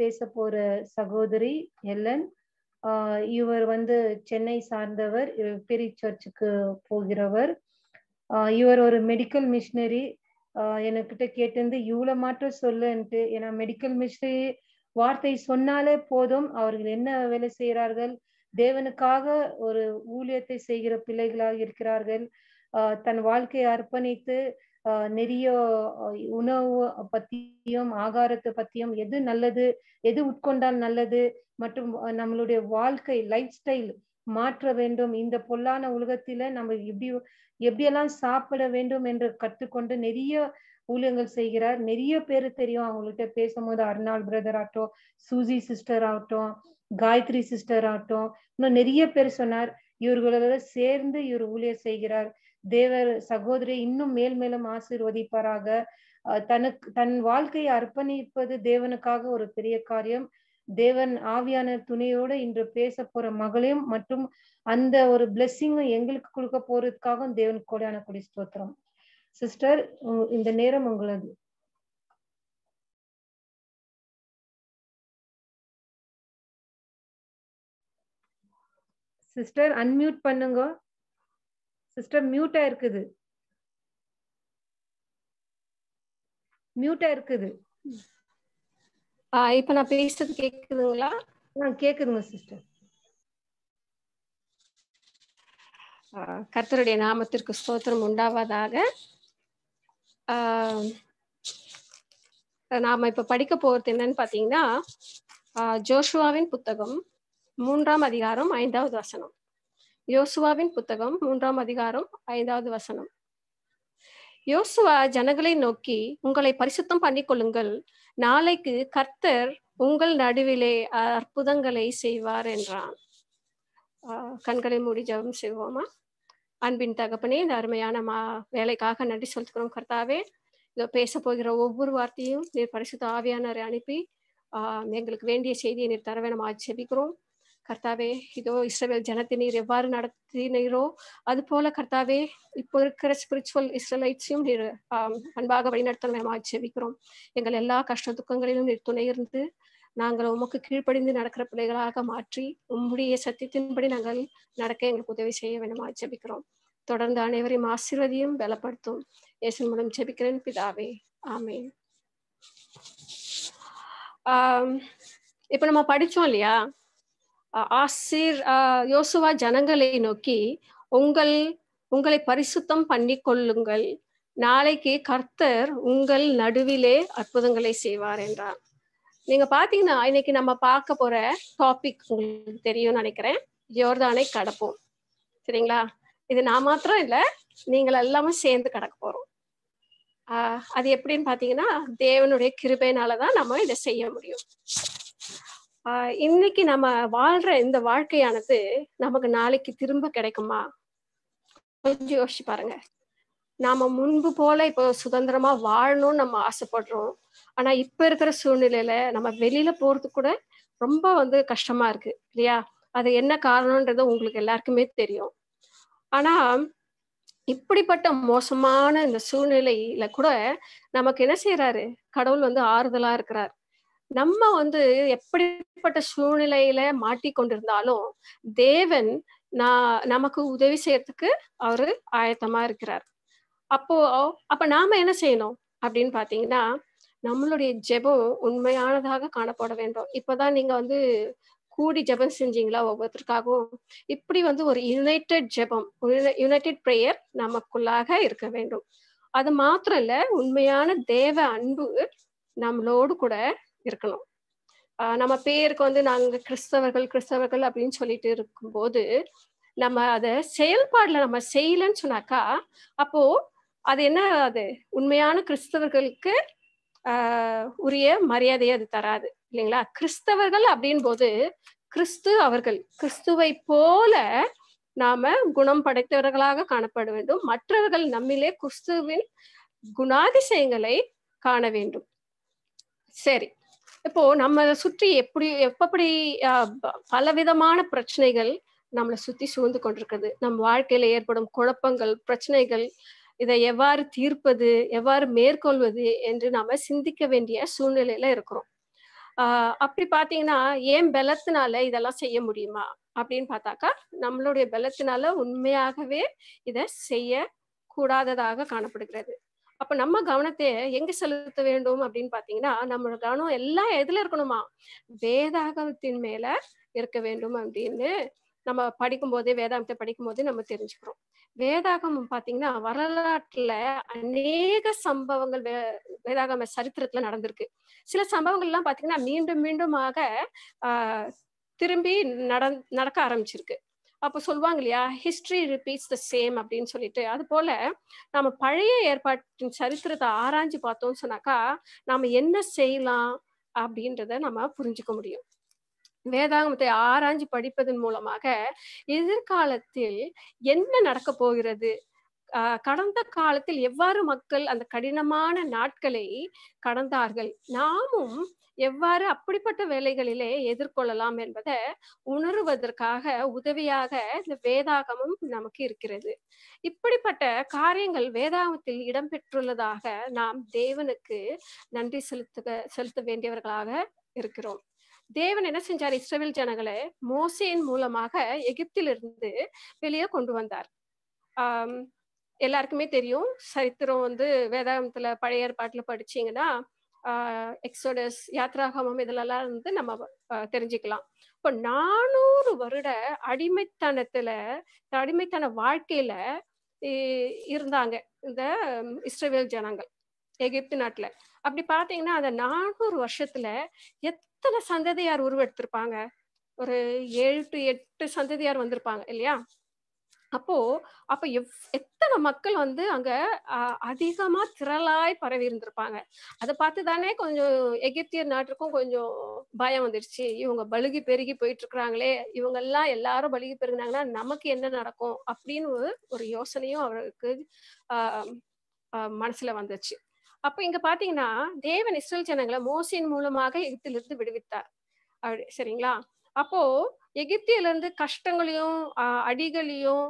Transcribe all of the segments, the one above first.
பேச போற சகோதரி எல்லன் இவர் வந்து சென்னை சார்ந்தவர் பெரிய சர்ச்சுக்கு போகிறவர் இவர் ஒரு மெடிக்கல் மிஷினரி என்கிட்ட கேட்டிருந்து இவ்வளவு மாற்றம் சொல்லுன்ட்டு ஏன்னா மெடிக்கல் மிஷினரி வார்த்தை சொன்னாலே போதும் அவர்கள் என்ன வேலை செய்கிறார்கள் தேவனுக்காக ஒரு ஊழியத்தை செய்கிற பிள்ளைகளாக இருக்கிறார்கள் தன் வாழ்க்கையை அர்ப்பணித்து நிறைய உணவு பத்தியும் ஆகாரத்தை பத்தியும் எது நல்லது எது உட்கொண்டால் நல்லது மற்றும் நம்மளுடைய வாழ்க்கை லைஃப் ஸ்டைல் மாற்ற வேண்டும் இந்த பொல்லான உலகத்தில நம்ம எப்படி எப்படியெல்லாம் சாப்பிட வேண்டும் என்று கற்றுக்கொண்டு நிறைய ஊழியங்கள் செய்கிறார் நிறைய பேர் தெரியும் அவங்கள்ட்ட பேசும்போது அர்னால் பிரதர் ஆகட்டும் சூசி சிஸ்டர் ஆகட்டும் காயத்ரி சிஸ்டர் ஆகட்டும் இன்னும் நிறைய பேர் சொன்னார் இவர்களோட சேர்ந்து இவர் ஊழியர் செய்கிறார் தேவர் சகோதரி இன்னும் மேல் மேலும் ஆசீர்வதிப்பாராக தனக்கு தன் வாழ்க்கையை அர்ப்பணிப்பது தேவனுக்காக ஒரு பெரிய காரியம் தேவன் ஆவியான துணையோடு இன்று பேச போற மகளையும் மற்றும் அந்த ஒரு பிளெஸ்ஸிங்கும் எங்களுக்கு கொடுக்க போறதுக்காக தேவன் கோடையான குடி ஸ்தோத்திரம் சிஸ்டர் இந்த நேரம் உங்களது சிஸ்டர் அன்மியூட் பண்ணுங்க சிஸ்டம் மியூட்டா இருக்குது மியூட்டா இருக்குது இப்ப நான் பேசுறது கேக்குதுங்களா கேக்குதுங்க சிஸ்டர் கர்த்தருடைய நாமத்திற்கு ஸ்தோத்திரம் உண்டாவதாக நாம இப்ப படிக்க போறது என்னன்னு பாத்தீங்கன்னா ஜோஷுவாவின் புத்தகம் மூன்றாம் அதிகாரம் ஐந்தாவது வசனம் யோசுவாவின் புத்தகம் மூன்றாம் அதிகாரம் ஐந்தாவது வசனம் யோசுவா ஜனங்களை நோக்கி உங்களை பரிசுத்தம் பண்ணிக்கொள்ளுங்கள் நாளைக்கு கர்த்தர் உங்கள் நடுவிலே அற்புதங்களை செய்வார் என்றான் கண்களை மூடி ஜபம் செய்வோமா அன்பின் தகப்பனே இந்த அருமையான மா வேலைக்காக நன்றி சொல்லிக்கிறோம் கர்த்தாவே இதோ பேச போகிற ஒவ்வொரு வார்த்தையும் நீர் பரிசுத்த ஆவியானரை அனுப்பி எங்களுக்கு வேண்டிய செய்தியை நீர் தர வேணும் ஆட்சேபிக்கிறோம் கர்த்தாவே இதோ இஸ்ரேல் ஜனத்தை நீர் எவ்வாறு நடத்தினீரோ அது போல கர்த்தாவே இப்போ இருக்கிற ஸ்பிரிச்சுவல் இஸ்ரேலைட்ஸையும் நீர் அன்பாக வழிநடத்தணுமா செவிக்கிறோம் எங்கள் எல்லா கஷ்ட துக்கங்களிலும் நீர் துணை இருந்து நாங்கள் உமக்கு கீழ்ப்படிந்து நடக்கிற பிள்ளைகளாக மாற்றி உம்முடைய சத்தியத்தின்படி நாங்கள் நடக்க எங்களுக்கு உதவி செய்ய வேண்டுமா ஜெபிக்கிறோம் தொடர்ந்து அனைவரையும் ஆசீர்வதியும் பலப்படுத்தும் இயேசு மூலம் ஜெபிக்கிறேன் பிதாவே ஆமே இப்போ நம்ம படித்தோம் இல்லையா ஆசிர் யோசுவா ஜனங்களை நோக்கி உங்கள் உங்களை பரிசுத்தம் பண்ணி கொள்ளுங்கள் நாளைக்கு கர்த்தர் உங்கள் நடுவிலே அற்புதங்களை செய்வார் என்றார் நீங்க பாத்தீங்கன்னா இன்னைக்கு நம்ம பார்க்க போற டாபிக் உங்களுக்கு தெரியும்னு நினைக்கிறேன் ஜோர்தானை கடப்போம் சரிங்களா இது நான் மாத்திரம் இல்ல நீங்கள் எல்லாமே சேர்ந்து கடக்க போறோம் ஆஹ் அது எப்படின்னு பாத்தீங்கன்னா தேவனுடைய கிருபையினாலதான் நம்ம இதை செய்ய முடியும் இன்னைக்கு நம்ம வாழ்ற இந்த வாழ்க்கையானது நமக்கு நாளைக்கு திரும்ப கிடைக்குமா கொஞ்சம் யோசிச்சு பாருங்க நாம முன்பு போல இப்போ சுதந்திரமா வாழணும்னு நம்ம ஆசைப்படுறோம் ஆனா இப்ப இருக்கிற சூழ்நிலையில நம்ம வெளியில போறது கூட ரொம்ப வந்து கஷ்டமா இருக்கு இல்லையா அது என்ன காரணம்ன்றது உங்களுக்கு எல்லாருக்குமே தெரியும் ஆனா இப்படிப்பட்ட மோசமான இந்த சூழ்நிலையில கூட நமக்கு என்ன செய்யறாரு கடவுள் வந்து ஆறுதலா இருக்கிறாரு நம்ம வந்து எப்படிப்பட்ட சூழ்நிலையில மாட்டிக்கொண்டிருந்தாலும் தேவன் நான் நமக்கு உதவி செய்யறதுக்கு அவரு ஆயத்தமா இருக்கிறார் அப்போ அப்ப நாம என்ன செய்யணும் அப்படின்னு பாத்தீங்கன்னா நம்மளுடைய ஜெபம் உண்மையானதாக காணப்பட வேண்டும் இப்பதான் நீங்க வந்து கூடி ஜெபம் செஞ்சீங்களா ஒவ்வொருத்தருக்காகவும் இப்படி வந்து ஒரு யுனைடெட் ஜெபம் யுனைடெட் ப்ரேயர் நமக்குள்ளாக இருக்க வேண்டும் அது மாத்திரம் இல்ல உண்மையான தேவ அன்பு நம்மளோடு கூட இருக்கணும் நம்ம பேருக்கு வந்து நாங்கள் கிறிஸ்தவர்கள் கிறிஸ்தவர்கள் அப்படின்னு சொல்லிட்டு இருக்கும்போது நம்ம அதை செயல்பாடுல நம்ம செய்யலன்னு சொன்னாக்கா அப்போ அது என்ன அது உண்மையான கிறிஸ்தவர்களுக்கு உரிய மரியாதையை அது தராது இல்லைங்களா கிறிஸ்தவர்கள் அப்படின் போது கிறிஸ்து அவர்கள் கிறிஸ்துவை போல நாம குணம் படைத்தவர்களாக காணப்பட வேண்டும் மற்றவர்கள் நம்மிலே கிறிஸ்துவின் குணாதிசயங்களை காண வேண்டும் சரி இப்போ நம்ம சுற்றி எப்படி எப்படி பலவிதமான பிரச்சனைகள் நம்மளை சுத்தி சூழ்ந்து கொண்டிருக்கிறது நம் வாழ்க்கையில ஏற்படும் குழப்பங்கள் பிரச்சனைகள் இதை எவ்வாறு தீர்ப்பது எவ்வாறு மேற்கொள்வது என்று நாம சிந்திக்க வேண்டிய சூழ்நிலையில இருக்கிறோம் ஆஹ் அப்படி பாத்தீங்கன்னா ஏன் பலத்தினால இதெல்லாம் செய்ய முடியுமா அப்படின்னு பார்த்தாக்கா நம்மளுடைய பலத்தினால உண்மையாகவே இதை செய்ய கூடாததாக காணப்படுகிறது அப்ப நம்ம கவனத்தை எங்க செலுத்த வேண்டும் அப்படின்னு பாத்தீங்கன்னா நம்மளோட கவனம் எல்லாம் எதுல இருக்கணுமா வேதாகமத்தின் மேல இருக்க வேண்டும் அப்படின்னு நம்ம படிக்கும் போதே வேதாகத்தை படிக்கும் போதே நம்ம தெரிஞ்சுக்கிறோம் வேதாகமம் பாத்தீங்கன்னா வரலாற்றுல அநேக சம்பவங்கள் வே வேதாகம சரித்திரத்துல நடந்திருக்கு சில சம்பவங்கள் எல்லாம் பாத்தீங்கன்னா மீண்டும் மீண்டுமாக ஆஹ் திரும்பி நட நடக்க ஆரம்பிச்சிருக்கு அப்போ சொல்லுவாங்க இல்லையா ஹிஸ்ட்ரி ரிப்பீட்ஸ் த சேம் அப்படின்னு சொல்லிட்டு அது போல நம்ம பழைய ஏற்பாட்டின் சரித்திரத்தை ஆராய்ஞ்சு பார்த்தோம்னு சொன்னாக்கா நாம என்ன செய்யலாம் அப்படின்றத நம்ம புரிஞ்சுக்க முடியும் வேதாகமத்தை ஆராய்ஞ்சு படிப்பதன் மூலமாக எதிர்காலத்தில் என்ன நடக்க போகிறது கடந்த காலத்தில் எவ்வாறு மக்கள் அந்த கடினமான நாட்களை கடந்தார்கள் நாமும் எவ்வாறு அப்படிப்பட்ட வேலைகளிலே எதிர்கொள்ளலாம் என்பதை உணருவதற்காக உதவியாக இந்த வேதாகமும் நமக்கு இருக்கிறது இப்படிப்பட்ட காரியங்கள் வேதாகமத்தில் இடம்பெற்றுள்ளதாக நாம் தேவனுக்கு நன்றி செலுத்துக செலுத்த வேண்டியவர்களாக இருக்கிறோம் தேவன் என்ன செஞ்சார் இஸ்ரேல் ஜனங்களை மோசையின் மூலமாக எகிப்திலிருந்து வெளியே கொண்டு வந்தார் ஆஹ் எல்லாருக்குமே தெரியும் சரித்திரம் வந்து வேதாந்தத்துல பழைய ஏற்பாட்டுல படிச்சீங்கன்னா எக்ஸோடஸ் யாத்ராகமம் இதுலலாம் வந்து நம்ம தெரிஞ்சுக்கலாம் இப்போ நானூறு வருட அடிமைத்தனத்துல அடிமைத்தன வாழ்க்கையில இருந்தாங்க இந்த இஸ்ரேவேல் ஜனங்கள் எகிப்து நாட்டுல அப்படி பாத்தீங்கன்னா அந்த நானூறு வருஷத்துல எத்தனை சந்ததியார் உருவெடுத்திருப்பாங்க ஒரு ஏழு டு எட்டு சந்ததியார் வந்திருப்பாங்க இல்லையா அப்போ அப்ப எவ் எத்தனை மக்கள் வந்து அங்க அதிகமா திரளாய் பரவி இருந்திருப்பாங்க அதை பார்த்து தானே கொஞ்சம் எகிப்திய நாட்டுக்கும் கொஞ்சம் பயம் வந்துருச்சு இவங்க பழுகி பெருகி போயிட்டு இருக்கிறாங்களே இவங்க எல்லாம் எல்லாரும் பழுகி பெருகினாங்கன்னா நமக்கு என்ன நடக்கும் அப்படின்னு ஒரு யோசனையும் அவருக்கு ஆஹ் மனசுல வந்துச்சு அப்ப இங்க பாத்தீங்கன்னா தேவன் இஸ்ரேல் ஜனங்களை மோசியின் மூலமாக எகிப்திலிருந்து விடுவித்தார் அப்படி சரிங்களா அப்போ எகிப்தியில இருந்து கஷ்டங்களையும் அடிகளையும்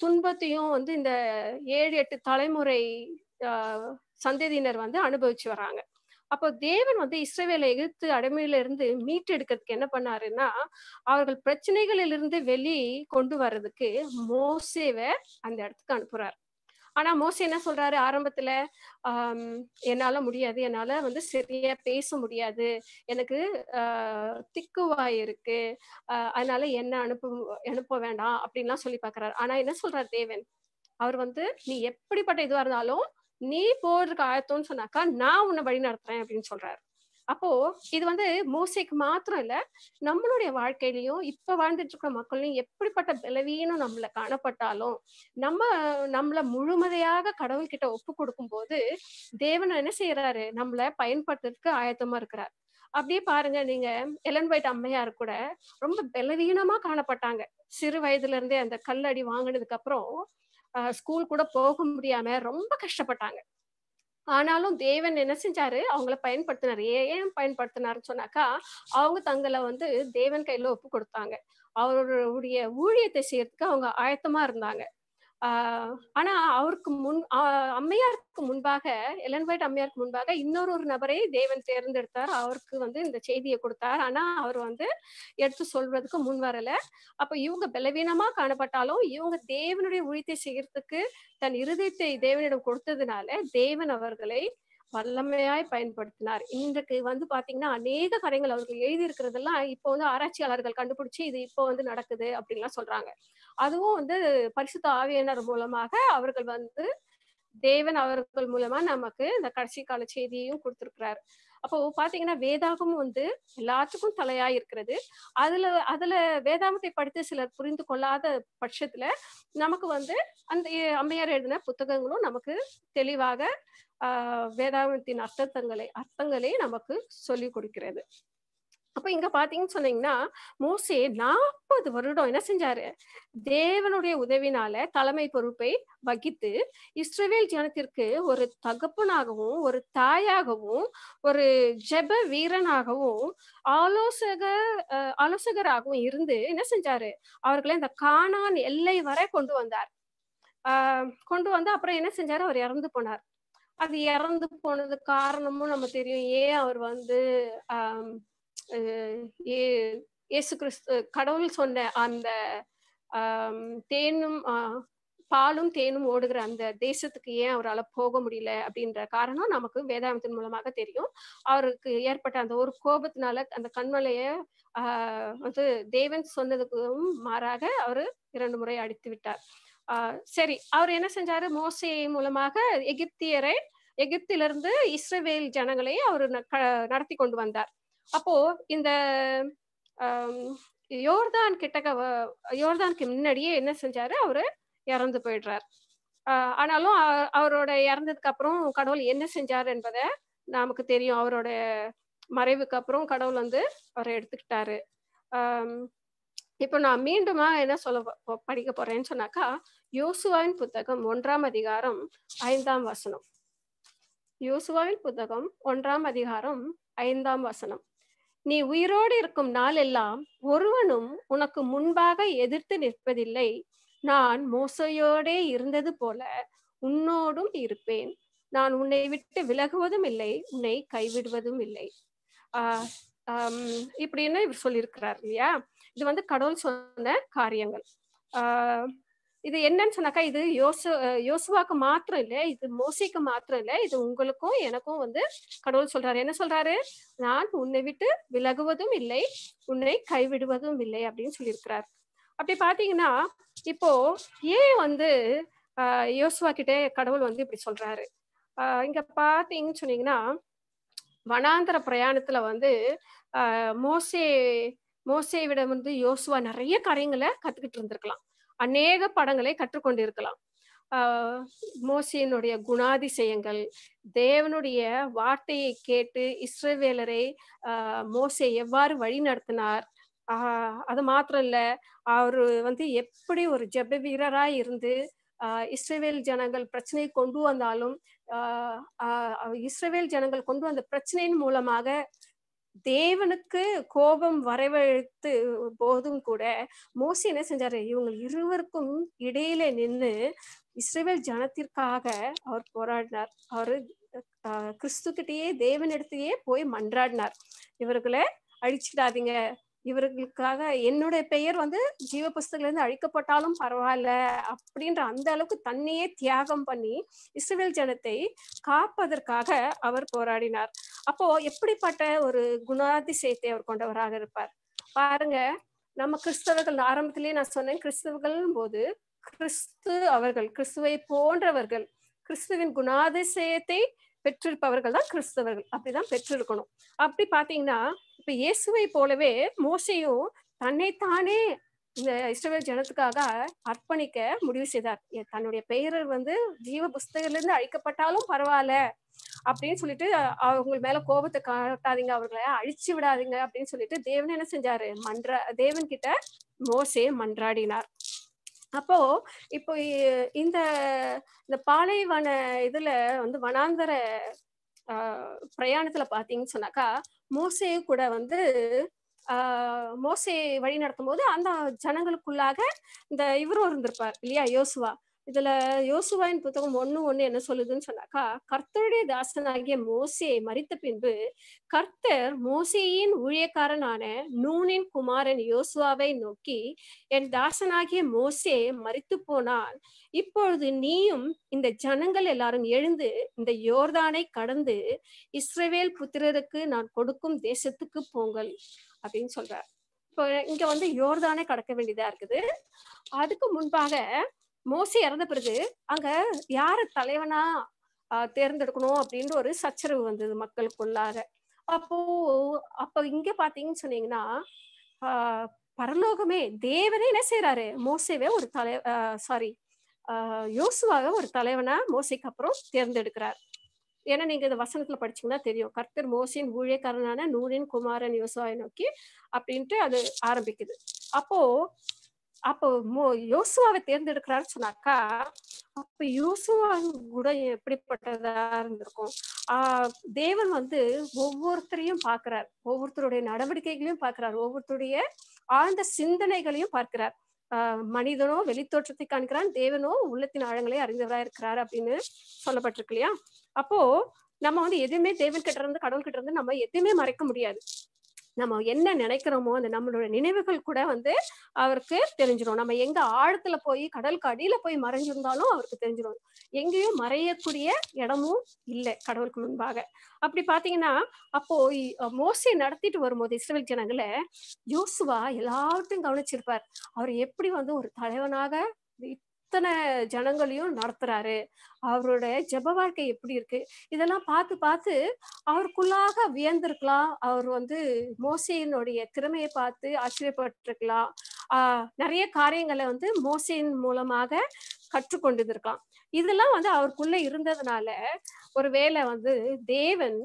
துன்பத்தையும் வந்து இந்த ஏழு எட்டு தலைமுறை சந்ததியினர் வந்து அனுபவிச்சு வராங்க அப்போ தேவன் வந்து இஸ்ரேவேலை எதிர்த்து அடிமையில இருந்து மீட்டெடுக்கிறதுக்கு என்ன பண்ணாருன்னா அவர்கள் பிரச்சனைகளிலிருந்து வெளி கொண்டு வர்றதுக்கு மோசேவை அந்த இடத்துக்கு அனுப்புறாரு ஆனா மோசி என்ன சொல்றாரு ஆரம்பத்துல ஆஹ் என்னால முடியாது என்னால வந்து சரியா பேச முடியாது எனக்கு ஆஹ் திக்குவாய் இருக்கு ஆஹ் அதனால என்ன அனுப்ப அனுப்ப வேண்டாம் அப்படின்லாம் சொல்லி பாக்குறாரு ஆனா என்ன சொல்றாரு தேவன் அவர் வந்து நீ எப்படிப்பட்ட இதுவா இருந்தாலும் நீ போறதுக்கு ஆயத்தம்னு சொன்னாக்கா நான் உன்னை வழி நடத்துறேன் அப்படின்னு சொல்றாரு அப்போ இது வந்து மோசைக்கு மாத்திரம் இல்ல நம்மளுடைய வாழ்க்கையிலையும் இப்ப வாழ்ந்துட்டு இருக்கிற மக்களையும் எப்படிப்பட்ட பலவீனம் நம்மள காணப்பட்டாலும் நம்ம நம்மள முழுமதையாக கடவுள்கிட்ட ஒப்பு கொடுக்கும் போது தேவன் என்ன செய்யறாரு நம்மள பயன்படுத்துறதுக்கு ஆயத்தமா இருக்கிறார் அப்படியே பாருங்க நீங்க எலன் வைட் அம்மையார் கூட ரொம்ப பலவீனமா காணப்பட்டாங்க சிறு வயதுல இருந்தே அந்த கல்லடி வாங்கினதுக்கு அப்புறம் ஸ்கூல் கூட போக முடியாம ரொம்ப கஷ்டப்பட்டாங்க ஆனாலும் தேவன் என்ன செஞ்சாரு அவங்கள பயன்படுத்தினார் ஏன் பயன்படுத்தினாருன்னு சொன்னாக்கா அவங்க தங்களை வந்து தேவன் கையில ஒப்பு கொடுத்தாங்க அவருடைய ஊழியத்தை செய்யறதுக்கு அவங்க ஆயத்தமா இருந்தாங்க ஆஹ் ஆனா அவருக்கு முன் அம்மையாருக்கு முன்பாக எலன் ஒயிட் அம்மையாருக்கு முன்பாக இன்னொரு ஒரு நபரை தேவன் தேர்ந்தெடுத்தார் அவருக்கு வந்து இந்த செய்தியை கொடுத்தார் ஆனா அவர் வந்து எடுத்து சொல்றதுக்கு முன் வரல அப்ப இவங்க பலவீனமா காணப்பட்டாலும் இவங்க தேவனுடைய ஊழியத்தை செய்யறதுக்கு தன் இருதயத்தை தேவனிடம் கொடுத்ததுனால தேவன் அவர்களை வல்லமையாய் பயன்படுத்தினார் இன்றைக்கு வந்து பாத்தீங்கன்னா அநேக கடைகள் அவர்கள் எழுதி இருக்கிறதெல்லாம் இப்போ வந்து ஆராய்ச்சியாளர்கள் கண்டுபிடிச்சு இது இப்போ வந்து நடக்குது அப்படின்லாம் சொல்றாங்க அதுவும் வந்து பரிசுத்த ஆவியனர் மூலமாக அவர்கள் வந்து தேவன் அவர்கள் மூலமா நமக்கு இந்த கடைசி கால செய்தியையும் கொடுத்திருக்கிறார் அப்போ பாத்தீங்கன்னா வேதாகம் வந்து எல்லாத்துக்கும் தலையா இருக்கிறது அதுல அதுல வேதாகத்தை படித்து சிலர் புரிந்து கொள்ளாத பட்சத்துல நமக்கு வந்து அந்த அம்மையார் எழுதின புத்தகங்களும் நமக்கு தெளிவாக வேதாந்தத்தின் அர்த்தங்களை அர்த்தங்களே நமக்கு சொல்லி கொடுக்கிறது அப்ப இங்க பாத்தீங்கன்னு சொன்னீங்கன்னா மோசே நாற்பது வருடம் என்ன செஞ்சாரு தேவனுடைய உதவினால தலைமை பொறுப்பை வகித்து இஸ்ரேவேல் ஜனத்திற்கு ஒரு தகப்பனாகவும் ஒரு தாயாகவும் ஒரு ஜெப வீரனாகவும் ஆலோசக ஆலோசகராகவும் இருந்து என்ன செஞ்சாரு அவர்களை இந்த காணான் எல்லை வரை கொண்டு வந்தார் ஆஹ் கொண்டு வந்து அப்புறம் என்ன செஞ்சாரு அவர் இறந்து போனார் அது இறந்து போனது காரணமும் நம்ம தெரியும் ஏன் அவர் வந்து ஆஹ் இயேசு கிறிஸ்து கடவுள் சொன்ன அந்த தேனும் பாலும் தேனும் ஓடுகிற அந்த தேசத்துக்கு ஏன் அவரால் போக முடியல அப்படின்ற காரணம் நமக்கு வேதாந்தத்தின் மூலமாக தெரியும் அவருக்கு ஏற்பட்ட அந்த ஒரு கோபத்தினால அந்த கண்மலைய ஆஹ் வந்து தேவன் சொன்னதுக்கும் மாறாக அவரு இரண்டு முறை அடித்து விட்டார் சரி அவர் என்ன செஞ்சாரு மோசை மூலமாக எகிப்தியரை எகிப்திலிருந்து இஸ்ரேவேல் ஜனங்களையும் அவர் நடத்தி கொண்டு வந்தார் அப்போ இந்த யோர்தான் கிட்டக்க யோர்தானுக்கு முன்னாடியே என்ன செஞ்சாரு அவரு இறந்து போயிடுறார் ஆனாலும் அவரோட இறந்ததுக்கு அப்புறம் கடவுள் என்ன செஞ்சார் என்பதை நமக்கு தெரியும் அவரோட மறைவுக்கு அப்புறம் கடவுள் வந்து அவரை எடுத்துக்கிட்டாரு இப்போ நான் மீண்டுமா என்ன சொல்ல படிக்க போறேன்னு சொன்னாக்கா யோசுவாவின் புத்தகம் ஒன்றாம் அதிகாரம் ஐந்தாம் வசனம் யோசுவாவின் புத்தகம் ஒன்றாம் அதிகாரம் ஐந்தாம் வசனம் நீ உயிரோடு இருக்கும் நாள் எல்லாம் ஒருவனும் உனக்கு முன்பாக எதிர்த்து நிற்பதில்லை நான் மோசையோடே இருந்தது போல உன்னோடும் இருப்பேன் நான் உன்னை விட்டு விலகுவதும் இல்லை உன்னை கைவிடுவதும் இல்லை ஆஹ் இப்படின்னு இவர் சொல்லியிருக்கிறார் இல்லையா இது வந்து கடவுள் சொன்ன காரியங்கள் ஆஹ் இது என்னன்னு சொன்னாக்கா இது யோசு யோசுவாக்கு மாத்திரம் இல்லை இது மோசிக்கு மாத்திரம் இல்லை இது உங்களுக்கும் எனக்கும் வந்து கடவுள் சொல்றாரு என்ன சொல்றாரு நான் உன்னை விட்டு விலகுவதும் இல்லை உன்னை கைவிடுவதும் இல்லை அப்படின்னு சொல்லியிருக்கிறார் அப்படி பாத்தீங்கன்னா இப்போ ஏன் வந்து அஹ் யோசுவா கிட்டே கடவுள் வந்து இப்படி சொல்றாரு ஆஹ் இங்க பாத்தீங்கன்னு சொன்னீங்கன்னா வனாந்திர பிரயாணத்துல வந்து அஹ் மோசே விட வந்து யோசுவா நிறைய காரியங்களை கத்துக்கிட்டு இருந்திருக்கலாம் அநேக படங்களை கற்றுக்கொண்டிருக்கலாம் மோசியனுடைய குணாதிசயங்கள் தேவனுடைய வார்த்தையை கேட்டு இஸ்ரவேலரை மோசை எவ்வாறு வழி நடத்தினார் அது மாத்திரம் இல்ல அவரு வந்து எப்படி ஒரு ஜெப வீரராய் இருந்து இஸ்ரேவேல் ஜனங்கள் பிரச்சனையை கொண்டு வந்தாலும் இஸ்ரேவேல் ஜனங்கள் கொண்டு வந்த பிரச்சனையின் மூலமாக தேவனுக்கு கோபம் வரவழைத்து போதும் கூட மோசி என்ன செஞ்சாரு இவங்க இருவருக்கும் இடையில நின்று இஸ்ரேல் ஜனத்திற்காக அவர் போராடினார் அவரு கிறிஸ்துக்கிட்டேயே தேவனிடத்தையே போய் மன்றாடினார் இவர்களை அழிச்சிடாதீங்க இவர்களுக்காக என்னுடைய பெயர் வந்து ஜீவ புஸ்தகில இருந்து அழிக்கப்பட்டாலும் பரவாயில்ல அப்படின்ற அந்த அளவுக்கு தன்னையே தியாகம் பண்ணி இஸ்ரேல் ஜனத்தை காப்பதற்காக அவர் போராடினார் அப்போ எப்படிப்பட்ட ஒரு குணாதிசயத்தை அவர் கொண்டவராக இருப்பார் பாருங்க நம்ம கிறிஸ்தவர்கள் ஆரம்பத்திலேயே நான் சொன்னேன் கிறிஸ்தவர்கள் போது கிறிஸ்து அவர்கள் கிறிஸ்துவை போன்றவர்கள் கிறிஸ்துவின் குணாதிசயத்தை பெற்றிருப்பவர்கள் தான் கிறிஸ்தவர்கள் அப்படிதான் பெற்றிருக்கணும் அப்படி பாத்தீங்கன்னா இப்ப இயேசுவை போலவே மோசையும் தன்னைத்தானே இந்த இஸ்ரேல் ஜனத்துக்காக அர்ப்பணிக்க முடிவு செய்தார் தன்னுடைய பெயரர் வந்து ஜீவ புஸ்தகிலிருந்து அழிக்கப்பட்டாலும் பரவாயில்ல அப்படின்னு சொல்லிட்டு அவங்க மேல கோபத்தை காட்டாதீங்க அவர்களை அழிச்சு விடாதீங்க அப்படின்னு சொல்லிட்டு தேவன் என்ன செஞ்சாரு மன்ற தேவன் கிட்ட மோசே மன்றாடினார் அப்போ இப்போ இந்த இந்த பாலைவன இதுல வந்து வனாந்தர ஆஹ் பிரயாணத்துல பாத்தீங்கன்னு சொன்னாக்கா மோசே கூட வந்து ஆஹ் மோசே வழி நடத்தும் போது அந்த ஜனங்களுக்குள்ளாக இந்த இவரும் இருந்திருப்பார் இல்லையா யோசுவா இதுல யோசுவாயின் புத்தகம் ஒண்ணு ஒண்ணு என்ன சொல்லுதுன்னு சொன்னாக்கா கர்த்தருடைய தாசனாகிய மோசே மறித்த பின்பு கர்த்தர் மோசியின் ஊழியக்காரனான நூனின் குமாரன் யோசுவாவை நோக்கி என் தாசனாகிய மோசே மறித்து போனால் இப்பொழுது நீயும் இந்த ஜனங்கள் எல்லாரும் எழுந்து இந்த யோர்தானை கடந்து இஸ்ரேவேல் புத்திரருக்கு நான் கொடுக்கும் தேசத்துக்கு போங்கள் அப்படின்னு சொல்றார் இப்போ இங்க வந்து யோர்தானே கடக்க வேண்டியதா இருக்குது அதுக்கு முன்பாக மோசி இறந்த பிறகு அங்க யார தலைவனா தேர்ந்தெடுக்கணும் அப்படின்ற ஒரு சச்சரவு வந்தது மக்களுக்குள்ளார அப்போ அப்போ இங்க பாத்தீங்கன்னு சொன்னீங்கன்னா பரலோகமே தேவனே என்ன செய்யறாரு மோசேவே ஒரு தலை சாரி யோசுவாக ஒரு தலைவனா மோசைக்கு அப்புறம் தேர்ந்தெடுக்கிறார் ஏன்னா நீங்க இந்த வசனத்துல படிச்சீங்கன்னா தெரியும் கர்த்தர் மோசின் ஊழியக்காரனான நூலின் குமாரன் யோசுவாவை நோக்கி அப்படின்ட்டு அது ஆரம்பிக்குது அப்போ அப்போ மோ யோசுவாவை தேர்ந்தெடுக்கிறாரு சொன்னாக்கா அப்ப யோசுவா கூட எப்படிப்பட்டதா இருந்திருக்கும் ஆஹ் தேவன் வந்து ஒவ்வொருத்தரையும் பாக்குறார் ஒவ்வொருத்தருடைய நடவடிக்கைகளையும் பாக்குறாரு ஒவ்வொருத்தருடைய ஆழ்ந்த சிந்தனைகளையும் பார்க்கிறார் ஆஹ் மனிதனோ வெளித்தோற்றத்தை காண்கிறான் தேவனோ உள்ளத்தின் ஆழங்களை அறிந்தவரா இருக்கிறார் அப்படின்னு சொல்லப்பட்டிருக்கு இல்லையா அப்போ நம்ம வந்து எதுவுமே தேவன் கிட்ட இருந்து கடவுள் கிட்ட இருந்து நம்ம எதுவுமே மறைக்க முடியாது நம்ம என்ன நினைக்கிறோமோ அந்த நம்மளோட நினைவுகள் கூட வந்து அவருக்கு தெரிஞ்சிடும் நம்ம எங்க ஆழத்துல போய் கடலுக்கு அடியில போய் மறைஞ்சிருந்தாலும் அவருக்கு தெரிஞ்சிடும் எங்கேயும் மறையக்கூடிய இடமும் இல்லை கடவுளுக்கு முன்பாக அப்படி பாத்தீங்கன்னா அப்போ மோசை நடத்திட்டு வரும்போது இஸ்ரேல் ஜனங்களை யோசுவா எல்லாவற்றையும் கவனிச்சிருப்பார் அவர் எப்படி வந்து ஒரு தலைவனாக அத்தனை ஜனங்களையும் நடத்துறாரு அவரோட ஜப வாழ்க்கை எப்படி இருக்கு இதெல்லாம் பார்த்து பார்த்து அவருக்குள்ளாக வியந்திருக்கலாம் அவர் வந்து மோசையினுடைய திறமையை பார்த்து ஆச்சரியப்பட்டிருக்கலாம் ஆஹ் நிறைய காரியங்களை வந்து மோசையின் மூலமாக கற்றுக்கொண்டு இருந்திருக்கலாம் இதெல்லாம் வந்து அவருக்குள்ள இருந்ததுனால வேலை வந்து தேவன்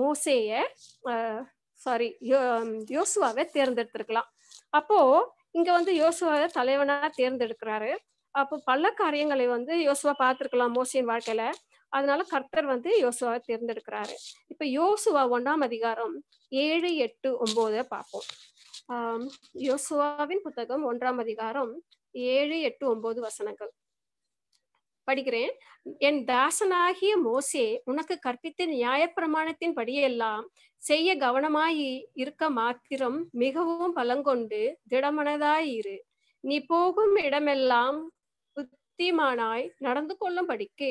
மோசைய சாரி யோசுவாவை தேர்ந்தெடுத்திருக்கலாம் அப்போ இங்க வந்து யோசுவாவை தலைவனா தேர்ந்தெடுக்கிறாரு அப்போ பல காரியங்களை வந்து யோசுவா பார்த்திருக்கலாம் மோசியின் வாழ்க்கையில அதனால கர்த்தர் வந்து யோசுவாவை தேர்ந்தெடுக்கிறாரு இப்ப யோசுவா ஒன்றாம் அதிகாரம் ஏழு எட்டு ஒன்பது பார்ப்போம் ஆஹ் யோசுவாவின் புத்தகம் ஒன்றாம் அதிகாரம் ஏழு எட்டு ஒன்பது வசனங்கள் படிக்கிறேன் என் தாசனாகிய மோசே உனக்கு கற்பித்த நியாய பிரமாணத்தின் படியெல்லாம் செய்ய கவனமாய் இருக்க மாத்திரம் மிகவும் பலங்கொண்டு திடமனதாயிரு நீ போகும் இடமெல்லாம் புத்திமானாய் நடந்து கொள்ளும்படிக்கு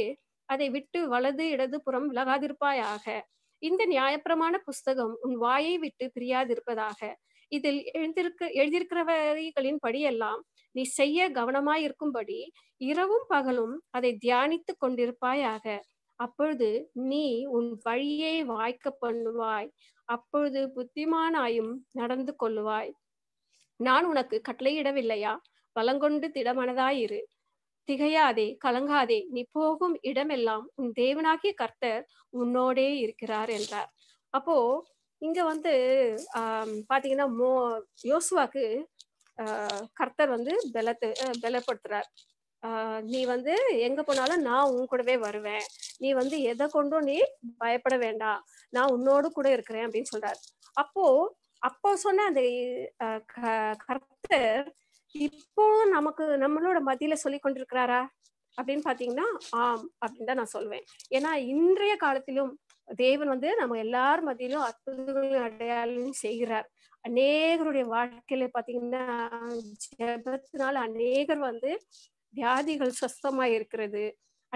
அதை விட்டு வலது இடது புறம் விலகாதிருப்பாயாக இந்த நியாயப்பிரமான புஸ்தகம் உன் வாயை விட்டு பிரியாதிருப்பதாக இதில் எழுந்திருக்க எழுதியிருக்கிறவர்களின் படியெல்லாம் நீ செய்ய கவனமாயிருக்கும்படி இரவும் பகலும் அதை தியானித்து கொண்டிருப்பாயாக அப்பொழுது நீ உன் வழியை வாய்க்க பண்ணுவாய் அப்பொழுது புத்திமானாயும் நடந்து கொள்ளுவாய் நான் உனக்கு கட்டளையிடவில்லையா பலங்கொண்டு திடமனதாயிரு திகையாதே கலங்காதே நீ போகும் இடமெல்லாம் உன் தேவனாகிய கர்த்தர் உன்னோடே இருக்கிறார் என்றார் அப்போ இங்க வந்து ஆஹ் பாத்தீங்கன்னா மோ யோசுவாக்கு கர்த்தர் வந்து பலத்து பலப்படுத்துறார் நீ வந்து எங்க போனாலும் நான் உன் கூடவே வருவேன் நீ வந்து எதை கொண்டும் நீ பயப்பட வேண்டாம் நான் உன்னோடு கூட இருக்கிறேன் அப்படின்னு சொல்றாரு அப்போ அப்போ சொன்ன அந்த கர்த்தர் இப்போ நமக்கு நம்மளோட மத்தியில சொல்லி கொண்டிருக்கிறாரா அப்படின்னு பாத்தீங்கன்னா ஆம் அப்படின்னு தான் நான் சொல்வேன் ஏன்னா இன்றைய காலத்திலும் தேவன் வந்து நம்ம எல்லார் மத்தியிலும் அற்புதங்களையும் அடையாளம் செய்கிறார் அநேகருடைய வாழ்க்கையில பாத்தீங்கன்னா ஜபத்தினால அநேகர் வந்து வியாதிகள் சுஸ்தமா இருக்கிறது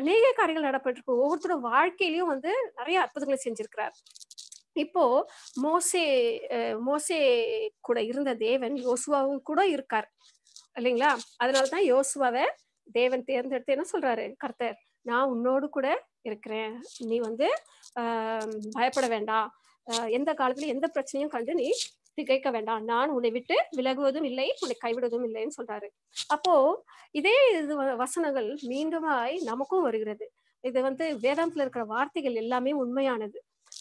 அநேக காரியங்கள் நடப்பட்டு இருக்கு ஒவ்வொருத்தரோட வாழ்க்கையிலயும் வந்து நிறைய அற்புதங்களை செஞ்சிருக்கிறார் இப்போ மோசே மோசே கூட இருந்த தேவன் யோசுவாவும் கூட இருக்கார் இல்லைங்களா அதனாலதான் யோசுவாவை தேவன் தேர்ந்தெடுத்து என்ன சொல்றாரு கர்த்தர் நான் உன்னோடு கூட இருக்கிறேன் நீ வந்து பயப்பட வேண்டாம் எந்த காலத்துல எந்த பிரச்சனையும் கண்டு நீ திகைக்க வேண்டாம் நான் உன்னை விட்டு விலகுவதும் இல்லை உன்னை கைவிடுவதும் இல்லைன்னு சொல்றாரு அப்போ இதே இது வசனங்கள் மீண்டுமாய் நமக்கும் வருகிறது இது வந்து வேதாந்தத்துல இருக்கிற வார்த்தைகள் எல்லாமே உண்மையானது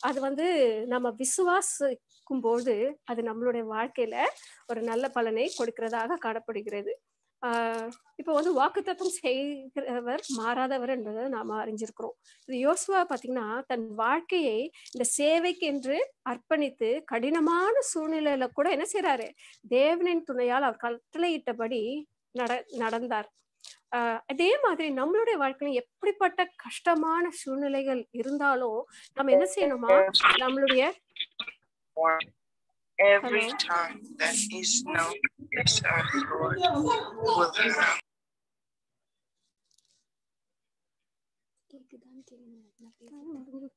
அது வந்து நம்ம விசுவாசிக்கும் போது அது நம்மளுடைய வாழ்க்கையில ஒரு நல்ல பலனை கொடுக்கிறதாக காணப்படுகிறது ஆஹ் இப்போ வந்து வாக்குத்தக்கம் செய்கிறவர் மாறாதவர் என்பதை நாம அறிஞ்சிருக்கிறோம் இது யோசுவா பாத்தீங்கன்னா தன் வாழ்க்கையை இந்த சேவைக்கு என்று அர்ப்பணித்து கடினமான சூழ்நிலையில கூட என்ன செய்யறாரு தேவனின் துணையால் அவர் கட்டளையிட்டபடி நட நடந்தார் அதே மாதிரி நம்மளுடைய வாழ்க்கையில எப்படிப்பட்ட கஷ்டமான சூழ்நிலைகள் இருந்தாலும் நம்ம என்ன செய்யணுமா நம்மளுடைய Every time is our Lord will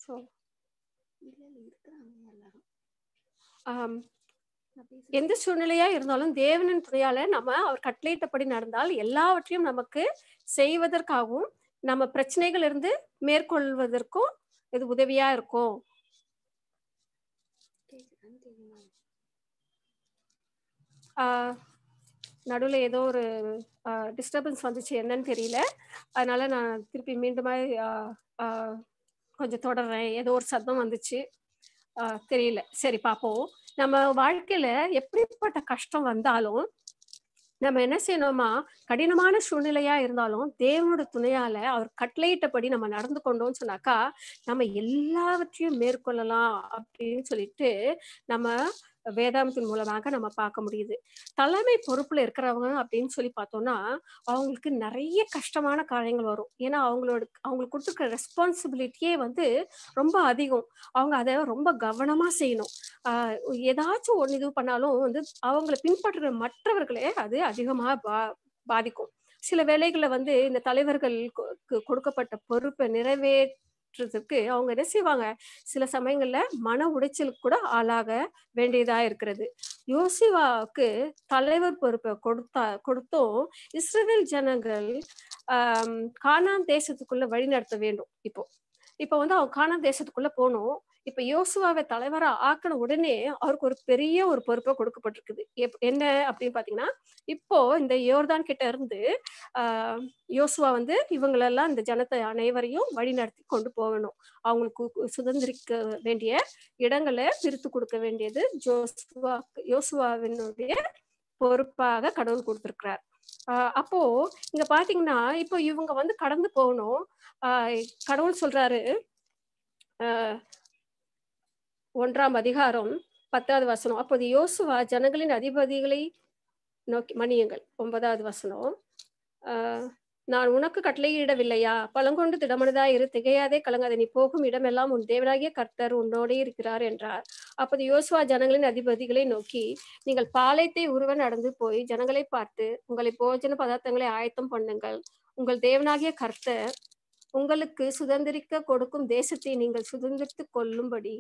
Um, எந்த சூழ்நிலையா இருந்தாலும் தேவனின் துணையால நம்ம அவர் கட்டளையிட்டபடி நடந்தால் எல்லாவற்றையும் நமக்கு செய்வதற்காகவும் நம்ம பிரச்சனைகள் இருந்து மேற்கொள்வதற்கும் இது உதவியா இருக்கும் நடுவில் ஏதோ ஒரு டிஸ்டர்பன்ஸ் வந்துச்சு என்னன்னு தெரியல அதனால நான் திருப்பி மீண்டுமா கொஞ்சம் தொடர்றேன் ஏதோ ஒரு சத்தம் வந்துச்சு தெரியல சரி பார்ப்போம் நம்ம வாழ்க்கையில எப்படிப்பட்ட கஷ்டம் வந்தாலும் நம்ம என்ன செய்யணுமா கடினமான சூழ்நிலையா இருந்தாலும் தேவனோட துணையால அவர் கட்லையிட்டபடி நம்ம நடந்து கொண்டோம் சொன்னாக்கா நம்ம எல்லாவற்றையும் மேற்கொள்ளலாம் அப்படின்னு சொல்லிட்டு நம்ம வேதாந்தத்தின் மூலமாக நம்ம பார்க்க முடியுது தலைமை பொறுப்புல இருக்கிறவங்க அப்படின்னு சொல்லி பார்த்தோம்னா அவங்களுக்கு நிறைய கஷ்டமான காரியங்கள் வரும் ஏன்னா அவங்களோட அவங்களுக்கு கொடுத்துருக்க ரெஸ்பான்சிபிலிட்டியே வந்து ரொம்ப அதிகம் அவங்க அதை ரொம்ப கவனமா செய்யணும் ஏதாச்சும் ஒன்று இது பண்ணாலும் வந்து அவங்களை பின்பற்றுற மற்றவர்களே அது அதிகமாக பா பாதிக்கும் சில வேலைகளை வந்து இந்த தலைவர்களுக்கு கொடுக்கப்பட்ட பொறுப்பை நிறைவே மாற்றத்துக்கு அவங்க என்ன செய்வாங்க சில சமயங்கள்ல மன உடைச்சலுக்கு கூட ஆளாக வேண்டியதா இருக்கிறது யோசிவாவுக்கு தலைவர் பொறுப்பை கொடுத்தா கொடுத்தும் இஸ்ரேல் ஜனங்கள் ஆஹ் காணான் தேசத்துக்குள்ள வழி நடத்த வேண்டும் இப்போ இப்போ வந்து அவங்க காணான் தேசத்துக்குள்ள போனோம் இப்ப யோசுவாவை தலைவரா ஆக்கின உடனே அவருக்கு ஒரு பெரிய ஒரு பொறுப்பை கொடுக்கப்பட்டிருக்குது என்ன அப்படின்னு பாத்தீங்கன்னா இப்போ இந்த யோர்தான் கிட்ட இருந்து ஆஹ் யோசுவா வந்து இவங்களெல்லாம் இந்த ஜனத்தை அனைவரையும் வழி நடத்தி கொண்டு போகணும் அவங்களுக்கு சுதந்திரிக்க வேண்டிய இடங்களை பிரித்து கொடுக்க வேண்டியது ஜோசுவா யோசுவாவினுடைய பொறுப்பாக கடவுள் கொடுத்திருக்கிறார் ஆஹ் அப்போ இங்க பாத்தீங்கன்னா இப்போ இவங்க வந்து கடந்து போகணும் ஆஹ் கடவுள் சொல்றாரு ஆஹ் ஒன்றாம் அதிகாரம் பத்தாவது வசனம் அப்போது யோசுவா ஜனங்களின் அதிபதிகளை நோக்கி மணியுங்கள் ஒன்பதாவது வசனம் நான் உனக்கு கட்டளையிடவில்லையா பழங்கொண்டு திடமனதா இரு திகையாதே கலங்காதே நீ போகும் இடமெல்லாம் உன் தேவனாகிய கர்த்தர் உன்னோடே இருக்கிறார் என்றார் அப்போது யோசுவா ஜனங்களின் அதிபதிகளை நோக்கி நீங்கள் பாளையத்தை உருவ நடந்து போய் ஜனங்களை பார்த்து உங்களை போஜன பதார்த்தங்களை ஆயத்தம் பண்ணுங்கள் உங்கள் தேவனாகிய கர்த்தர் உங்களுக்கு சுதந்திரிக்க கொடுக்கும் தேசத்தை நீங்கள் சுதந்திரித்து கொள்ளும்படி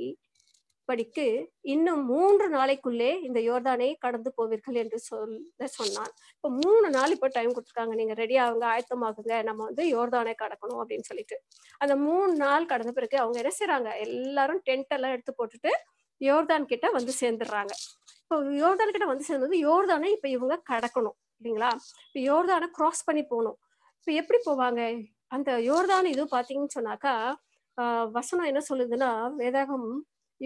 படிக்கு இன்னும் மூன்று நாளைக்குள்ளே இந்த யோர்தானை கடந்து போவீர்கள் என்று சொல்ல சொன்னான் இப்போ மூணு நாள் இப்போ டைம் கொடுத்துருக்காங்க நீங்க ரெடி ஆகுங்க ஆயத்தமாகுங்க நம்ம வந்து யோர்தானை கடக்கணும் அப்படின்னு சொல்லிட்டு அந்த மூணு நாள் கடந்த பிறகு அவங்க என்ன செய்யறாங்க எல்லாரும் டென்ட் எல்லாம் எடுத்து போட்டுட்டு யோர்தான் கிட்ட வந்து சேர்ந்துடுறாங்க இப்போ யோர்தான் கிட்ட வந்து சேர்ந்தது யோர்தானை இப்போ இவங்க கடக்கணும் இல்லைங்களா இப்போ யோர்தானை கிராஸ் பண்ணி போகணும் இப்போ எப்படி போவாங்க அந்த யோர்தான் இது பாத்தீங்கன்னு சொன்னாக்கா வசனம் என்ன சொல்லுதுன்னா வேதாகம்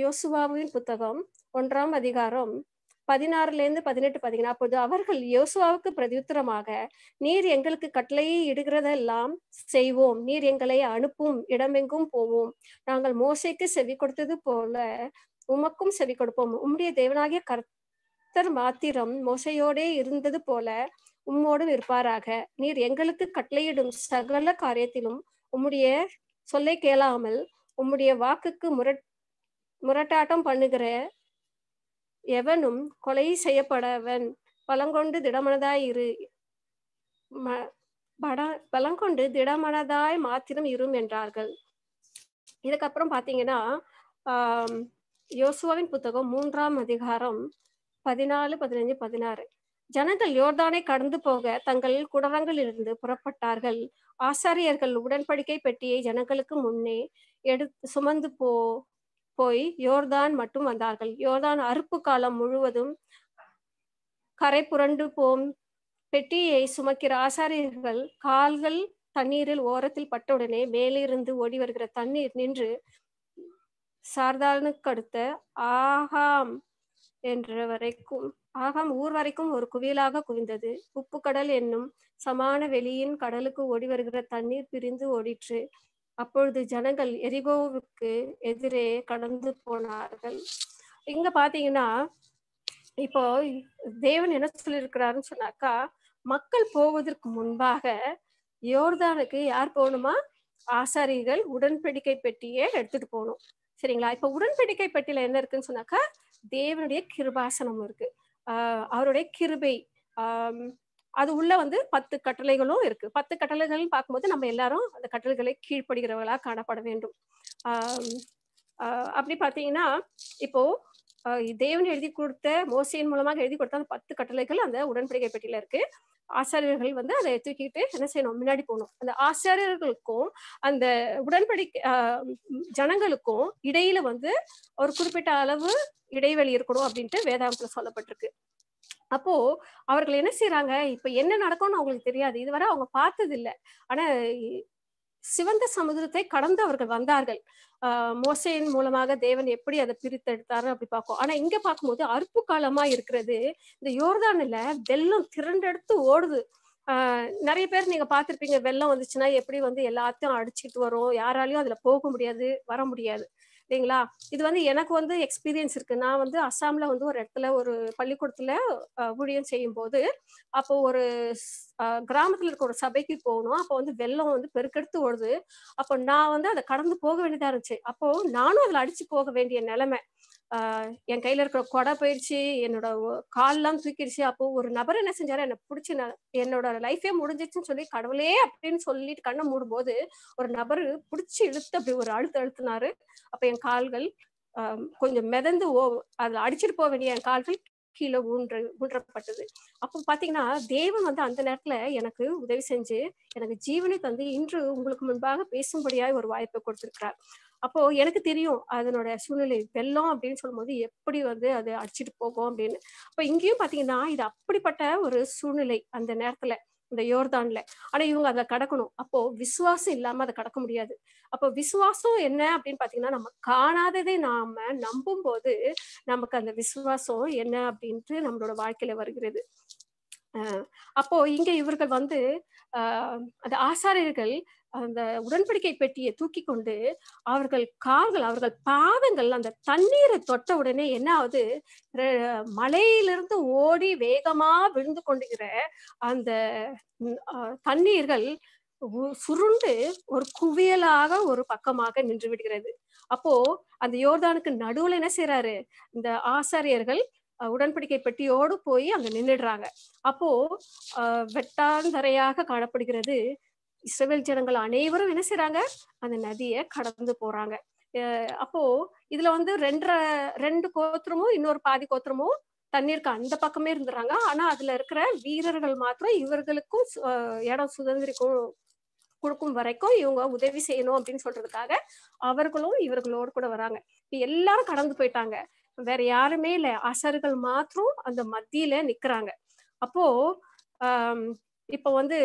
யோசுவாவின் புத்தகம் ஒன்றாம் அதிகாரம் பதினாறுலேருந்து பதினெட்டு பதினேழு அப்போது அவர்கள் யோசுவாவுக்கு பிரதியுத்தரமாக நீர் எங்களுக்கு கட்டளையை இடுகிறதெல்லாம் செய்வோம் நீர் எங்களை அனுப்பும் இடமெங்கும் போவோம் நாங்கள் மோசைக்கு செவி கொடுத்தது போல உமக்கும் செவி கொடுப்போம் உம்முடைய தேவனாகிய கர்த்தர் மாத்திரம் மோசையோடே இருந்தது போல உம்மோடும் இருப்பாராக நீர் எங்களுக்கு கட்டளையிடும் சகல காரியத்திலும் உம்முடைய சொல்லை கேளாமல் உம்முடைய வாக்குக்கு முரட் முரட்டாட்டம் பண்ணுகிற எவனும் கொலை செய்யப்படவன் பலங்கொண்டு திடமனதாய் இரு பலங்கொண்டு திடமனதாய் மாத்திரம் இரும் என்றார்கள் இதுக்கப்புறம் பாத்தீங்கன்னா ஆஹ் யோசுவாவின் புத்தகம் மூன்றாம் அதிகாரம் பதினாலு பதினஞ்சு பதினாறு ஜனங்கள் யோர்தானை கடந்து போக தங்கள் குடரங்களிலிருந்து புறப்பட்டார்கள் ஆசாரியர்கள் உடன்படிக்கை பெட்டியை ஜனங்களுக்கு முன்னே எடு சுமந்து போ போய் யோர்தான் மட்டும் வந்தார்கள் யோர்தான் அறுப்பு காலம் முழுவதும் கரை புரண்டு போம் பெட்டியை சுமக்கிற ஆசாரியர்கள் கால்கள் தண்ணீரில் ஓரத்தில் பட்டவுடனே மேலிருந்து ஓடி வருகிற தண்ணீர் நின்று சார்தானுக்கு அடுத்த ஆகாம் என்ற வரைக்கும் ஆகாம் ஊர் வரைக்கும் ஒரு குவியலாக குவிந்தது உப்பு கடல் என்னும் சமான வெளியின் கடலுக்கு ஓடி வருகிற தண்ணீர் பிரிந்து ஓடிற்று அப்பொழுது ஜனங்கள் எரிகோவுக்கு எதிரே கடந்து போனார்கள் இங்க பாத்தீங்கன்னா இப்போ தேவன் என்ன சொல்லியிருக்கிறாருன்னு சொன்னாக்கா மக்கள் போவதற்கு முன்பாக யோர்தானுக்கு யார் போகணுமா ஆசாரிகள் உடன்படிக்கை பெட்டியே எடுத்துட்டு போகணும் சரிங்களா இப்ப உடன்படிக்கை பெட்டியில என்ன இருக்குன்னு சொன்னாக்கா தேவனுடைய கிருபாசனம் இருக்கு ஆஹ் அவருடைய கிருபை ஆஹ் அது உள்ள வந்து பத்து கட்டளைகளும் இருக்கு பத்து கட்டளைகள் பார்க்கும்போது நம்ம எல்லாரும் அந்த கட்டளைகளை கீழ்ப்படுகிறவர்களாக காணப்பட வேண்டும் அப்படி பார்த்தீங்கன்னா இப்போ தேவன் எழுதி கொடுத்த மோசையின் மூலமாக எழுதி கொடுத்த அந்த பத்து கட்டளைகள் அந்த உடன்படிக்கை பெட்டியில இருக்கு ஆசாரியர்கள் வந்து அதை தூக்கிட்டு என்ன செய்யணும் முன்னாடி போகணும் அந்த ஆசாரியர்களுக்கும் அந்த உடன்படிக்கை ஜனங்களுக்கும் இடையில வந்து ஒரு குறிப்பிட்ட அளவு இடைவெளி இருக்கணும் அப்படின்ட்டு வேதாந்தத்துல சொல்லப்பட்டிருக்கு அப்போ அவர்கள் என்ன செய்யறாங்க இப்ப என்ன நடக்கும்னு அவங்களுக்கு தெரியாது இதுவரை அவங்க பார்த்தது இல்லை ஆனா சிவந்த சமுதிரத்தை கடந்து அவர்கள் வந்தார்கள் ஆஹ் மோசையின் மூலமாக தேவன் எப்படி அதை பிரித்தெடுத்தாரு அப்படி பார்க்கும் ஆனா இங்க பார்க்கும்போது அறுப்பு காலமா இருக்கிறது இந்த யோர்தானில் வெள்ளம் திரண்டெடுத்து ஓடுது ஆஹ் நிறைய பேர் நீங்க பார்த்துருப்பீங்க வெள்ளம் வந்துச்சுன்னா எப்படி வந்து எல்லாத்தையும் அடிச்சுட்டு வரும் யாராலையும் அதுல போக முடியாது வர முடியாது சரிங்களா இது வந்து எனக்கு வந்து எக்ஸ்பீரியன்ஸ் இருக்கு நான் வந்து அசாம்ல வந்து ஒரு இடத்துல ஒரு பள்ளிக்கூடத்துல ஊழியம் செய்யும் போது அப்போ ஒரு கிராமத்துல இருக்க ஒரு சபைக்கு போகணும் அப்போ வந்து வெள்ளம் வந்து பெருக்கெடுத்து ஓடுது அப்போ நான் வந்து அதை கடந்து போக வேண்டியதா இருந்துச்சு அப்போ நானும் அதுல அடிச்சு போக வேண்டிய நிலைமை என் கையில இருக்கிற கொடை போயிடுச்சு என்னோட எல்லாம் தூக்கிடுச்சு அப்போ ஒரு நபர் என்ன செஞ்சாரு என்னை பிடிச்சி என்னோட லைஃபே முடிஞ்சிச்சுன்னு சொல்லி கடவுளே அப்படின்னு சொல்லிட்டு கண்ணை மூடும்போது ஒரு நபர் பிடிச்சி இழுத்து அப்படி ஒரு அழுத்து அழுத்தினாரு அப்ப என் கால்கள் கொஞ்சம் மிதந்து ஓ அதுல அடிச்சிட்டு போக வேண்டிய என் கால்கள் கீழே ஊன்று ஊன்றப்பட்டது அப்போ பாத்தீங்கன்னா தேவன் வந்து அந்த நேரத்துல எனக்கு உதவி செஞ்சு எனக்கு ஜீவனை தந்து இன்று உங்களுக்கு முன்பாக பேசும்படியாய் ஒரு வாய்ப்பை கொடுத்திருக்கிறார் அப்போ எனக்கு தெரியும் அதனோட சூழ்நிலை வெள்ளம் அப்படின்னு சொல்லும்போது எப்படி வந்து அது அடிச்சுட்டு போகும் அப்படின்னு அப்போ இங்கேயும் பாத்தீங்கன்னா இது அப்படிப்பட்ட ஒரு சூழ்நிலை அந்த நேரத்துல இந்த யோர்தான்ல ஆனா இவங்க அதை கடக்கணும் அப்போ விசுவாசம் இல்லாம அதை கடக்க முடியாது அப்போ விசுவாசம் என்ன அப்படின்னு பாத்தீங்கன்னா நம்ம காணாததை நாம நம்பும் போது நமக்கு அந்த விசுவாசம் என்ன அப்படின்ட்டு நம்மளோட வாழ்க்கையில வருகிறது அப்போ இங்க இவர்கள் வந்து அந்த ஆசாரியர்கள் அந்த உடன்படிக்கை பெட்டியை தூக்கி கொண்டு அவர்கள் கால்கள் அவர்கள் பாதங்கள் அந்த தண்ணீரை தொட்ட உடனே என்ன ஆகுது மலையிலிருந்து ஓடி வேகமா விழுந்து கொண்டுகிற அந்த தண்ணீர்கள் சுருண்டு ஒரு குவியலாக ஒரு பக்கமாக நின்று விடுகிறது அப்போ அந்த யோர்தானுக்கு நடுவுல என்ன செய்யறாரு இந்த ஆசாரியர்கள் உடன்படிக்கை பெட்டியோடு போய் அங்க நின்றுடுறாங்க அப்போ வெட்டாந்தரையாக காணப்படுகிறது இஸ்ரவேல் ஜனங்கள் அனைவரும் என்ன செய்றாங்க அந்த நதியை கடந்து போறாங்க அப்போ இதுல வந்து ரெண்டரை ரெண்டு கோத்திரமும் இன்னொரு பாதி கோத்திரமும் தண்ணீருக்கு அந்த பக்கமே இருந்துறாங்க ஆனா அதுல இருக்கிற வீரர்கள் மாத்திரம் இவர்களுக்கும் இடம் சுதந்திரிக்கும் கொடுக்கும் வரைக்கும் இவங்க உதவி செய்யணும் அப்படின்னு சொல்றதுக்காக அவர்களும் இவர்களோடு கூட வராங்க எல்லாரும் கடந்து போயிட்டாங்க வேற யாருமே இல்லை அசர்கள் மாத்திரம் அந்த மத்தியில நிக்கிறாங்க அப்போ ஆஹ் இப்ப வந்து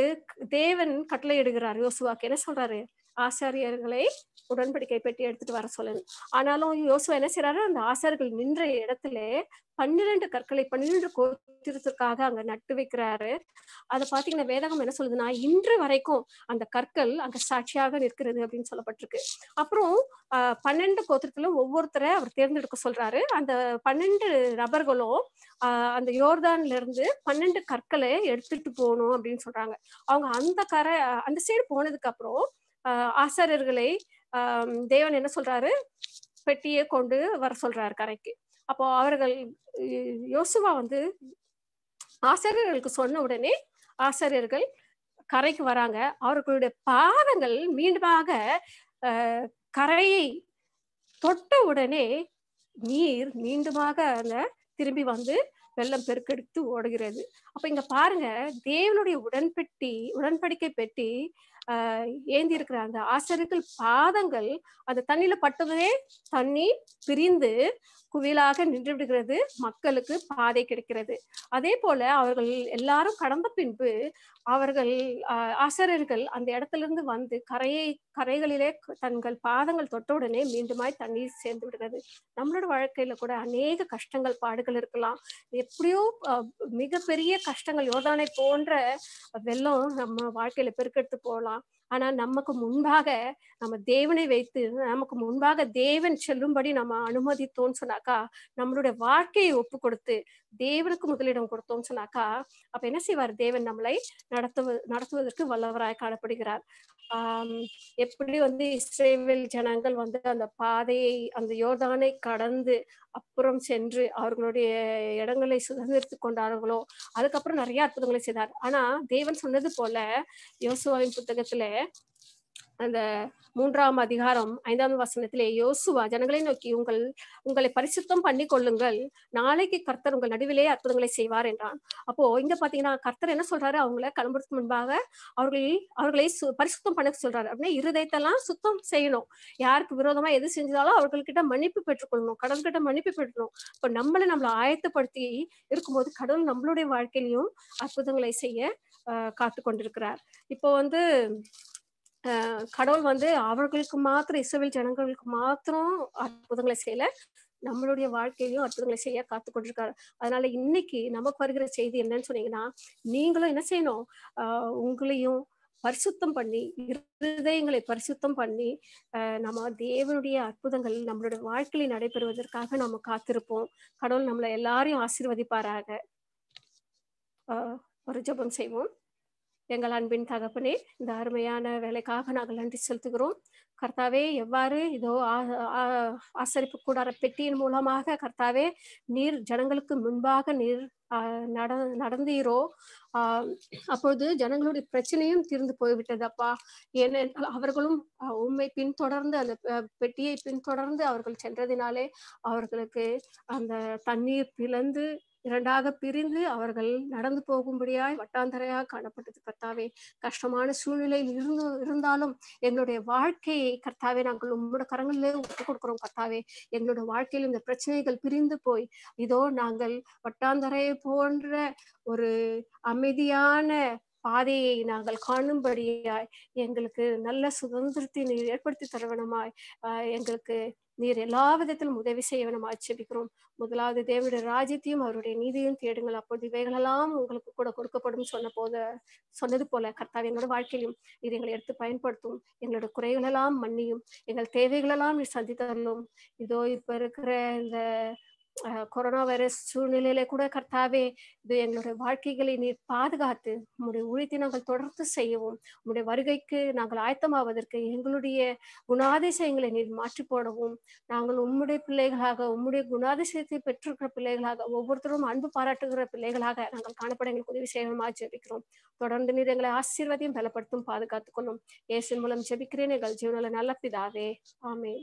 தேவன் கட்டளை எடுகிறார் யோசுவாக்கு என்ன சொல்றாரு ஆச்சாரியர்களை உடன்படிக்கை பெட்டி எடுத்துட்டு வர சொல்லணும் ஆனாலும் யோசுவா என்ன செய்யறாரு அந்த ஆசார்கள் நின்ற இடத்துல பன்னிரண்டு கற்களை பன்னிரண்டு கோத்திரத்திற்காக அங்க நட்டு வைக்கிறாரு அதை பாத்தீங்கன்னா வேதகம் என்ன சொல்லுதுன்னா இன்று வரைக்கும் அந்த கற்கள் அங்க சாட்சியாக நிற்கிறது அப்படின்னு சொல்லப்பட்டிருக்கு அப்புறம் பன்னெண்டு கோத்திரத்துல ஒவ்வொருத்தரை அவர் தேர்ந்தெடுக்க சொல்றாரு அந்த பன்னெண்டு நபர்களும் அந்த யோர்தான்ல இருந்து பன்னெண்டு கற்களை எடுத்துட்டு போகணும் அப்படின்னு சொல்றாங்க அவங்க அந்த கரை அந்த சைடு போனதுக்கு அப்புறம் ஆசாரியர்களை தேவன் என்ன சொல்றாரு பெட்டியை கொண்டு வர சொல்றாரு கரைக்கு அப்போ அவர்கள் யோசுவா வந்து ஆசிரியர்களுக்கு சொன்ன உடனே ஆசிரியர்கள் கரைக்கு வராங்க அவர்களுடைய பாதங்கள் மீண்டுமாக கரையை தொட்ட உடனே நீர் மீண்டுமாக அந்த திரும்பி வந்து வெள்ளம் பெருக்கெடுத்து ஓடுகிறது அப்ப இங்க பாருங்க தேவனுடைய உடன்பெட்டி உடன்படிக்கை பெட்டி ஏந்தி இருக்கிற அந்த ஆசிரியர்கள் பாதங்கள் அந்த தண்ணியில பட்டதே தண்ணி பிரிந்து குவிலாக நின்று விடுகிறது மக்களுக்கு பாதை கிடைக்கிறது அதே போல அவர்கள் எல்லாரும் கடந்த பின்பு அவர்கள் அசரர்கள் அந்த இடத்திலிருந்து வந்து கரையை கரைகளிலே தங்கள் பாதங்கள் தொட்டவுடனே மீண்டுமாய் தண்ணீர் சேர்ந்து விடுகிறது நம்மளோட வாழ்க்கையில கூட அநேக கஷ்டங்கள் பாடுகள் இருக்கலாம் எப்படியோ மிகப்பெரிய கஷ்டங்கள் யோதானை போன்ற வெள்ளம் நம்ம வாழ்க்கையில பெருக்கெடுத்து போகலாம் ஆனா நமக்கு முன்பாக நம்ம தேவனை வைத்து நமக்கு முன்பாக தேவன் செல்லும்படி நம்ம அனுமதித்தோம்னு சொன்னாக்கா நம்மளுடைய வாழ்க்கையை ஒப்பு கொடுத்து தேவனுக்கு முதலிடம் கொடுத்தோம்னு சொன்னாக்கா அப்ப என்ன செய்வார் தேவன் நம்மளை நடத்துவது நடத்துவதற்கு வல்லவராய் காணப்படுகிறார் ஆஹ் எப்படி வந்து இஸ்ரேவில் ஜனங்கள் வந்து அந்த பாதையை அந்த யோர்தானை கடந்து அப்புறம் சென்று அவர்களுடைய இடங்களை சுதந்திரித்து கொண்டார்களோ அதுக்கப்புறம் நிறைய அற்புதங்களை செய்தார் ஆனா தேவன் சொன்னது போல யோசுவாவின் புத்தகத்துல அந்த மூன்றாம் அதிகாரம் ஐந்தாம் வசனத்திலே யோசுவா ஜனங்களை நோக்கி உங்கள் உங்களை பரிசுத்தம் பண்ணி கொள்ளுங்கள் நாளைக்கு கர்த்தர் உங்கள் நடுவிலே அற்புதங்களை செய்வார் என்றான் அப்போ இங்க பாத்தீங்கன்னா கர்த்தர் என்ன சொல்றாரு அவங்கள கிளம்புறதுக்கு முன்பாக அவர்கள் அவர்களை பரிசுத்தம் பண்ண சொல்றாரு அப்படின்னா இருதயத்தெல்லாம் சுத்தம் செய்யணும் யாருக்கு விரோதமா எது செஞ்சாலும் அவர்கள்கிட்ட மன்னிப்பு பெற்றுக்கொள்ளணும் கடவுள்கிட்ட மன்னிப்பு பெற்றணும் இப்போ நம்மளை நம்மளை ஆயத்தப்படுத்தி இருக்கும்போது கடவுள் நம்மளுடைய வாழ்க்கையிலையும் அற்புதங்களை செய்ய காத்து கொண்டிருக்கிறார் இப்போ வந்து கடவுள் வந்து அவர்களுக்கு மாத்திரம் இசைவில் ஜனங்களுக்கு மாத்திரம் அற்புதங்களை செய்யல நம்மளுடைய வாழ்க்கையிலும் அற்புதங்களை செய்ய காத்து கொண்டிருக்காரு அதனால இன்னைக்கு நமக்கு வருகிற செய்தி என்னன்னு சொன்னீங்கன்னா நீங்களும் என்ன செய்யணும் ஆஹ் உங்களையும் பரிசுத்தம் பண்ணி இருதயங்களை பரிசுத்தம் பண்ணி நம்ம தேவனுடைய அற்புதங்கள் நம்மளுடைய வாழ்க்கையில நடைபெறுவதற்காக நம்ம காத்திருப்போம் கடவுள் நம்மளை எல்லாரையும் ஆசீர்வதிப்பாராக ஒரு ஜபம் செய்வோம் எங்கள் அன்பின் தகப்பனே இந்த அருமையான வேலைக்காக நாங்கள் நன்றி செலுத்துகிறோம் கர்த்தாவே எவ்வாறு இதோ ஆசரிப்பு கூடார பெட்டியின் மூலமாக கர்த்தாவே நீர் ஜனங்களுக்கு முன்பாக நீர் நட ஆஹ் அப்பொழுது ஜனங்களுடைய பிரச்சனையும் தீர்ந்து போய்விட்டது அப்பா ஏனென்றால் அவர்களும் உண்மை பின்தொடர்ந்து அந்த பெட்டியை பின்தொடர்ந்து அவர்கள் சென்றதினாலே அவர்களுக்கு அந்த தண்ணீர் பிளந்து இரண்டாக பிரிந்து அவர்கள் நடந்து போகும்படியாய் வட்டாந்தரையாக காணப்பட்டது கர்த்தாவே கஷ்டமான சூழ்நிலையில் இருந்து இருந்தாலும் எங்களுடைய வாழ்க்கையை கர்த்தாவே நாங்கள் உங்களோட கரங்களிலே ஒப்புக் கொடுக்கிறோம் கர்த்தாவே எங்களோட வாழ்க்கையில் இந்த பிரச்சனைகள் பிரிந்து போய் இதோ நாங்கள் வட்டாந்தரையை போன்ற ஒரு அமைதியான பாதையை நாங்கள் காணும்படியாய் எங்களுக்கு நல்ல சுதந்திரத்தை நீர் ஏற்படுத்தி தருவனமாய் எங்களுக்கு நீர் எல்லா விதத்திலும் உதவி செய்ய ஆட்சேபிக்கிறோம் முதலாவது தேவடைய ராஜ்யத்தையும் அவருடைய நீதியையும் தேடுங்கள் அப்பொழுது இவைகளெல்லாம் உங்களுக்கு கூட கொடுக்கப்படும் சொன்ன போது சொன்னது போல கர்த்தா என்னோட வாழ்க்கையிலும் இது எங்களை எடுத்து பயன்படுத்தும் எங்களோட குறைகளெல்லாம் மன்னியும் எங்கள் தேவைகளெல்லாம் நீர் சந்தித்தரலும் இதோ இப்ப இருக்கிற இந்த கொரோனா வைரஸ் சூழ்நிலையில கூட கர்த்தாவே இது எங்களுடைய வாழ்க்கைகளை நீர் பாதுகாத்து உங்களுடைய உழைத்தை நாங்கள் தொடர்ந்து செய்யவும் உங்களுடைய வருகைக்கு நாங்கள் ஆயத்தமாவதற்கு எங்களுடைய குணாதிசயங்களை நீர் மாற்றி போடவும் நாங்கள் உம்முடைய பிள்ளைகளாக உம்முடைய குணாதிசயத்தை பெற்றிருக்கிற பிள்ளைகளாக ஒவ்வொருத்தரும் அன்பு பாராட்டுகிற பிள்ளைகளாக நாங்கள் காணப்பட எங்களுக்கு உதவி செய்யணுமா ஜெபிக்கிறோம் தொடர்ந்து நீர் எங்களை ஆசீர்வாதையும் பலப்படுத்தும் பாதுகாத்துக்கொள்ளும் ஏசின் மூலம் ஜெபிக்கிறேன் எங்கள் ஜீவனில் நல்ல பிதாவே ஆமே